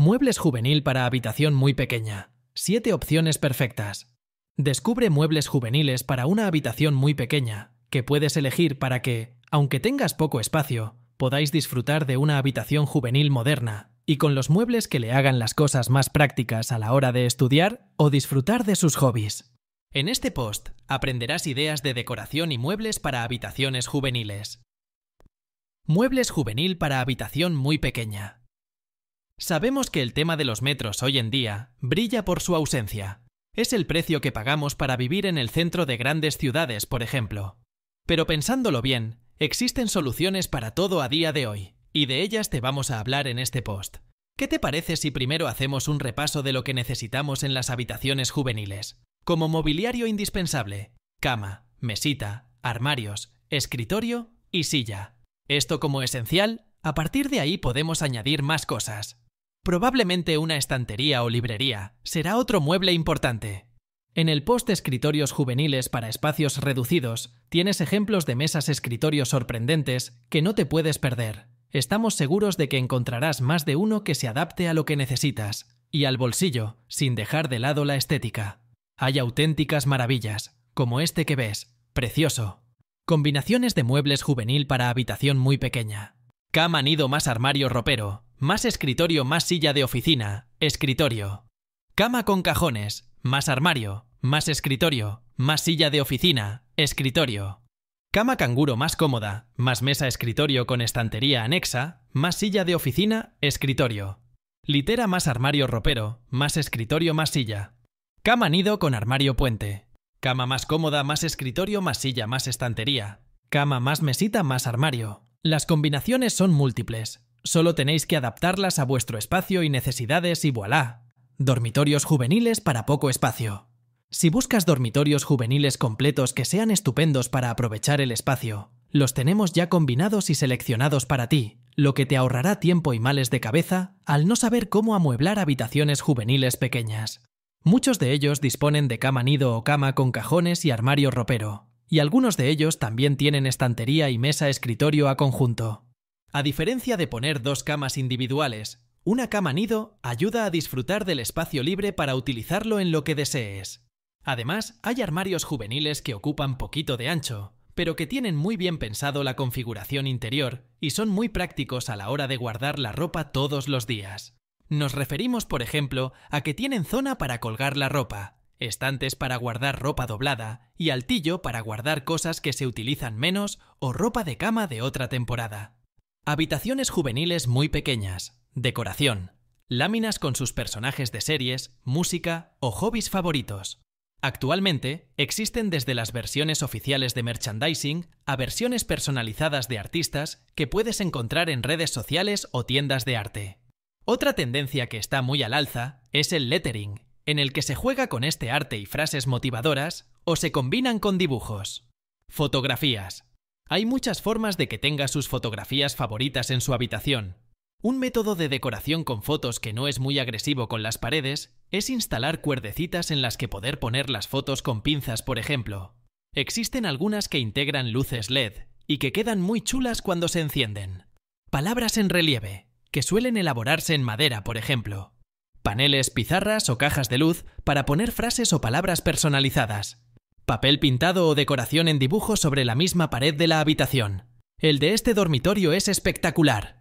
Muebles juvenil para habitación muy pequeña. Siete opciones perfectas. Descubre muebles juveniles para una habitación muy pequeña, que puedes elegir para que, aunque tengas poco espacio, podáis disfrutar de una habitación juvenil moderna y con los muebles que le hagan las cosas más prácticas a la hora de estudiar o disfrutar de sus hobbies. En este post aprenderás ideas de decoración y muebles para habitaciones juveniles. Muebles juvenil para habitación muy pequeña. Sabemos que el tema de los metros hoy en día brilla por su ausencia. Es el precio que pagamos para vivir en el centro de grandes ciudades, por ejemplo. Pero pensándolo bien, existen soluciones para todo a día de hoy, y de ellas te vamos a hablar en este post. ¿Qué te parece si primero hacemos un repaso de lo que necesitamos en las habitaciones juveniles? Como mobiliario indispensable, cama, mesita, armarios, escritorio y silla. Esto como esencial, a partir de ahí podemos añadir más cosas. Probablemente una estantería o librería será otro mueble importante. En el post Escritorios juveniles para espacios reducidos tienes ejemplos de mesas escritorios sorprendentes que no te puedes perder. Estamos seguros de que encontrarás más de uno que se adapte a lo que necesitas y al bolsillo, sin dejar de lado la estética. Hay auténticas maravillas, como este que ves, precioso. Combinaciones de muebles juvenil para habitación muy pequeña. Cama nido más armario ropero, más escritorio, más silla de oficina, escritorio. Cama con cajones, más armario, más escritorio, más silla de oficina, escritorio. Cama canguro más cómoda, más mesa escritorio con estantería anexa, más silla de oficina, escritorio. Litera más armario ropero, más escritorio más silla. Cama nido con armario puente. Cama más cómoda más escritorio más silla más estantería. Cama más mesita más armario. Las combinaciones son múltiples. Solo tenéis que adaptarlas a vuestro espacio y necesidades y voilà. Dormitorios juveniles para poco espacio. Si buscas dormitorios juveniles completos que sean estupendos para aprovechar el espacio, los tenemos ya combinados y seleccionados para ti, lo que te ahorrará tiempo y males de cabeza al no saber cómo amueblar habitaciones juveniles pequeñas. Muchos de ellos disponen de cama nido o cama con cajones y armario ropero, y algunos de ellos también tienen estantería y mesa escritorio a conjunto. A diferencia de poner dos camas individuales, una cama nido ayuda a disfrutar del espacio libre para utilizarlo en lo que desees. Además, hay armarios juveniles que ocupan poquito de ancho, pero que tienen muy bien pensado la configuración interior y son muy prácticos a la hora de guardar la ropa todos los días. Nos referimos, por ejemplo, a que tienen zona para colgar la ropa, estantes para guardar ropa doblada y altillo para guardar cosas que se utilizan menos o ropa de cama de otra temporada. Habitaciones juveniles muy pequeñas, decoración, láminas con sus personajes de series, música o hobbies favoritos. Actualmente existen desde las versiones oficiales de merchandising a versiones personalizadas de artistas que puedes encontrar en redes sociales o tiendas de arte. Otra tendencia que está muy al alza es el lettering, en el que se juega con este arte y frases motivadoras o se combinan con dibujos. Fotografías, hay muchas formas de que tenga sus fotografías favoritas en su habitación. Un método de decoración con fotos que no es muy agresivo con las paredes es instalar cuerdecitas en las que poder poner las fotos con pinzas, por ejemplo. Existen algunas que integran luces LED y que quedan muy chulas cuando se encienden. Palabras en relieve, que suelen elaborarse en madera, por ejemplo. Paneles, pizarras o cajas de luz para poner frases o palabras personalizadas. Papel pintado o decoración en dibujo sobre la misma pared de la habitación. El de este dormitorio es espectacular.